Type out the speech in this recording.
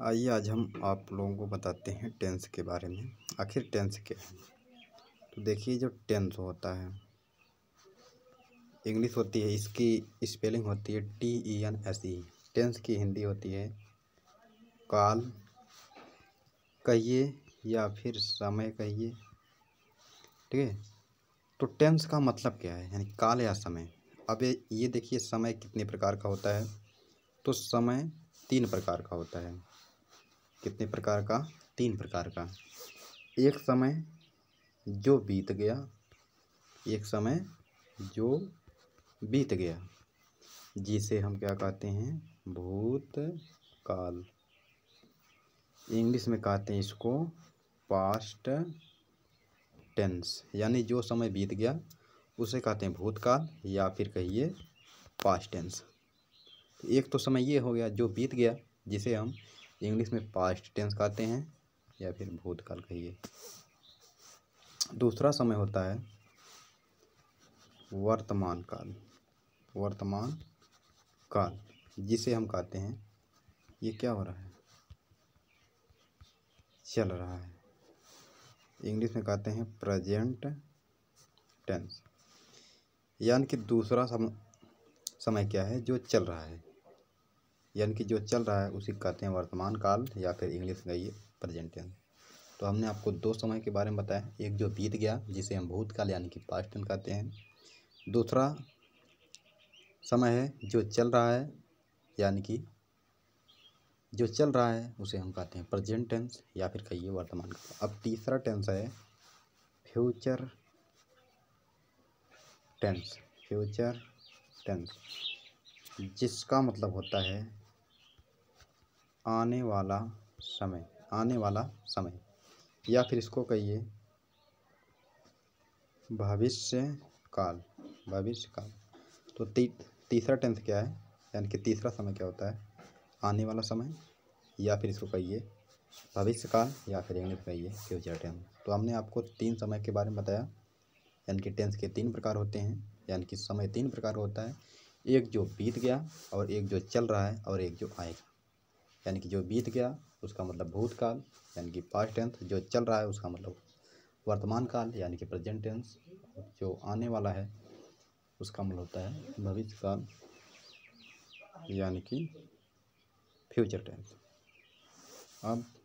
आइए आज हम आप लोगों को बताते हैं टेंस के बारे में आखिर टेंस क्या है तो देखिए जो टेंस होता है इंग्लिश होती है इसकी स्पेलिंग होती है T E N S E tense की हिंदी होती है काल कहिए या फिर समय कहिए ठीक है तो टेंस का मतलब क्या है यानी काल या समय अब ये देखिए समय कितने प्रकार का होता है तो समय तीन प्रकार का होता है कितने प्रकार का तीन प्रकार का एक समय जो बीत गया एक समय जो बीत गया जिसे हम क्या कहते हैं भूतकाल इंग्लिश में कहते हैं इसको पास्ट टेंस यानी जो समय बीत गया उसे कहते हैं भूतकाल या फिर कहिए पास्ट टेंस एक तो समय ये हो गया जो बीत गया जिसे हम इंग्लिश में पास्ट टेंस कहते हैं या फिर भूतकाल कहिए दूसरा समय होता है वर्तमान काल वर्तमान काल जिसे हम कहते हैं ये क्या हो रहा है चल रहा है इंग्लिश में कहते हैं प्रेजेंट टेंस यानी कि दूसरा समय समय क्या है जो चल रहा है यानी कि जो चल रहा है उसी कहते हैं वर्तमान काल या फिर इंग्लिश में ये प्रेजेंट टेंस तो हमने आपको दो समय के बारे में बताया एक जो बीत गया जिसे हम भूतकाल यानी कि पास्ट टेंस कहते हैं दूसरा समय है जो चल रहा है यानी कि जो चल रहा है उसे हम कहते हैं प्रेजेंट टेंस या फिर कहिए वर्तमान काल अब तीसरा टेंस है फ्यूचर टेंस फ्यूचर टेंस जिसका मतलब होता है आने वाला समय आने वाला समय या फिर इसको कहिए भविष्य काल भविष्य काल तो ती, तीसरा टेंस क्या है यानी कि तीसरा समय क्या होता है आने वाला समय या फिर इसको कहिए भविष्यकाल या फिर इंग्लिश कहिए फ्यूचर टेंस तो हमने आपको तीन समय के बारे में बताया यानी कि टेंस के तीन प्रकार होते हैं यानी कि समय तीन प्रकार होता है एक जो बीत गया और एक जो चल रहा है और एक जो आएगा यानी कि जो बीत गया उसका मतलब भूतकाल यानी कि पास्ट टेंस जो चल रहा है उसका मतलब वर्तमान काल यानी कि प्रेजेंट टेंस जो आने वाला है उसका मतलब होता है भविष्य काल यानी कि फ्यूचर टेंस अब